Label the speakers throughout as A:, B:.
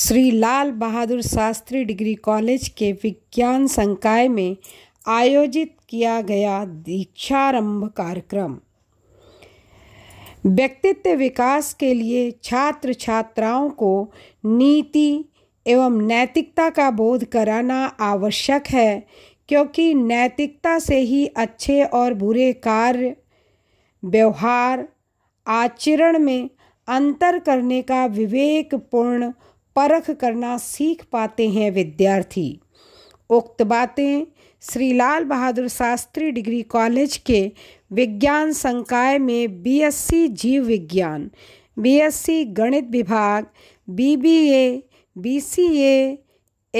A: Shri Lal Bahadur Shastri degree college के विज्ञान संकाय में आयोजित किया गया दीक्षारंभ कार्यक्रम व्यक्तित्व विकास के लिए छात्र छात्राओं को नीति एवं नैतिकता का बोध कराना आवश्यक है क्योंकि नैतिकता से ही अच्छे और बुरे कार्य व्यवहार आचरण में अंतर करने का विवेकपूर्ण परख करना सीख पाते हैं विद्यार्थी उक्त बातें श्री लाल बहादुर शास्त्री डिग्री कॉलेज के विज्ञान संकाय में बीएससी जीव विज्ञान बीएससी गणित विभाग बीबीए, बीसीए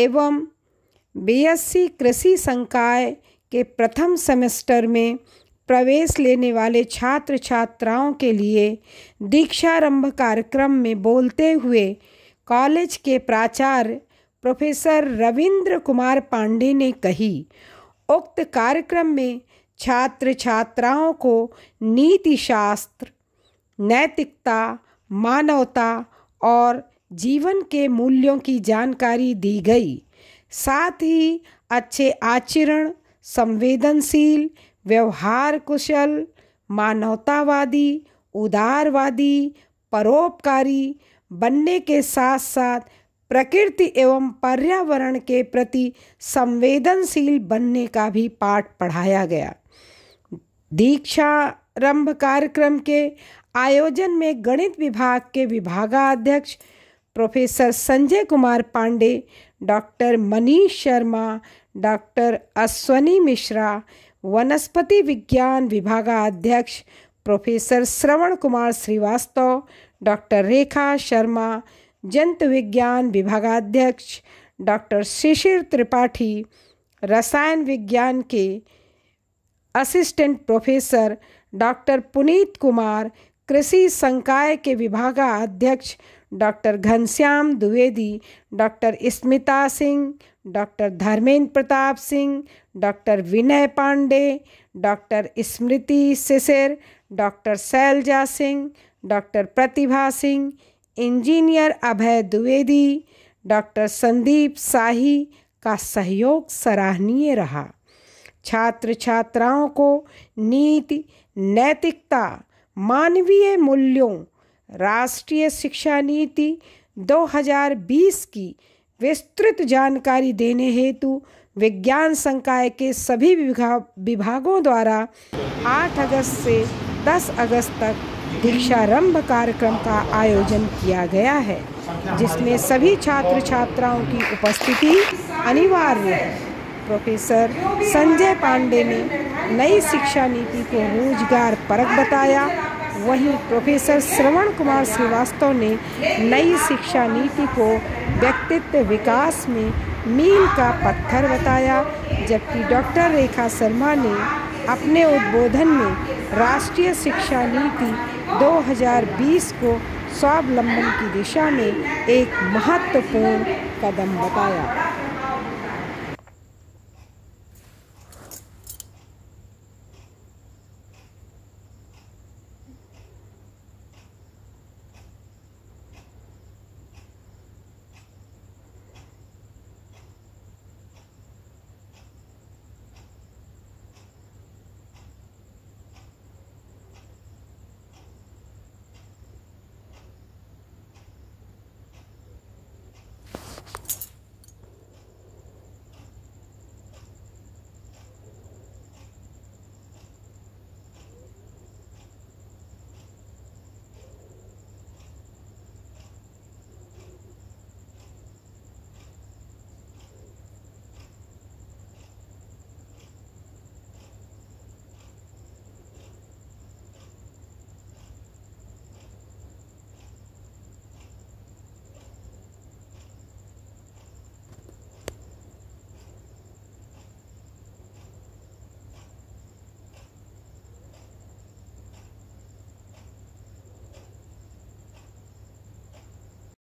A: एवं बीएससी कृषि संकाय के प्रथम सेमेस्टर में प्रवेश लेने वाले छात्र छात्राओं के लिए दीक्षारंभ कार्यक्रम में बोलते हुए कॉलेज के प्राचार्य प्रोफेसर रविंद्र कुमार पांडे ने कही उक्त कार्यक्रम में छात्र छात्राओं को नीति शास्त्र नैतिकता मानवता और जीवन के मूल्यों की जानकारी दी गई साथ ही अच्छे आचरण संवेदनशील व्यवहार कुशल मानवतावादी उदारवादी परोपकारी बनने के साथ साथ प्रकृति एवं पर्यावरण के प्रति संवेदनशील बनने का भी पाठ पढ़ाया गया दीक्षारंभ कार्यक्रम के आयोजन में गणित विभाग के विभागाध्यक्ष professor Sanjay Kumar Pandey doctor Manish Sharma doctor Ashwani Mishra वनस्पति विज्ञान विभागाध्यक्ष प्रोफेसर श्रवण कुमार श्रीवास्तव डॉक्टर रेखा शर्मा जंतु विज्ञान विभागाध्यक्ष डॉक्टर शिशिर त्रिपाठी रसायन विज्ञान के assistant professor doctor Puneet Kumar कृषि संकाय के विभागाध्यक्ष doctor Ghanshyam Dwivedi doctor Smita Singh doctor Dharmendra Pratap Singh doctor Vinay Pandey doctor Smriti Sisir doctor Shailja Singh doctor Pratibha Singh engineer Abhay Dwivedi doctor Sandeep साही का सहयोग सराहनीय रहा छात्र छात्राओं को नीति नैतिकता मानवीय मूल्यों राष्ट्रीय शिक्षा नीति 2020 की विस्तृत जानकारी देने हेतु विज्ञान संकाय के सभी विभागों द्वारा 8 अगस्त से 10 अगस्त तक दीक्षारंभ कार्यक्रम का आयोजन किया गया है जिसमें सभी छात्र छात्राओं की उपस्थिति अनिवार्य है प्रोफेसर संजय पांडे ने नई शिक्षा नीति को रोजगार परक बताया वहीं प्रोफेसर श्रवण कुमार श्रीवास्तव ने नई शिक्षा नीति को व्यक्तित्व विकास में मील का पत्थर बताया जबकि डॉक्टर रेखा शर्मा ने अपने उद्बोधन में राष्ट्रीय शिक्षा नीति 2020 को स्वावलंबन की दिशा में एक महत्वपूर्ण कदम बताया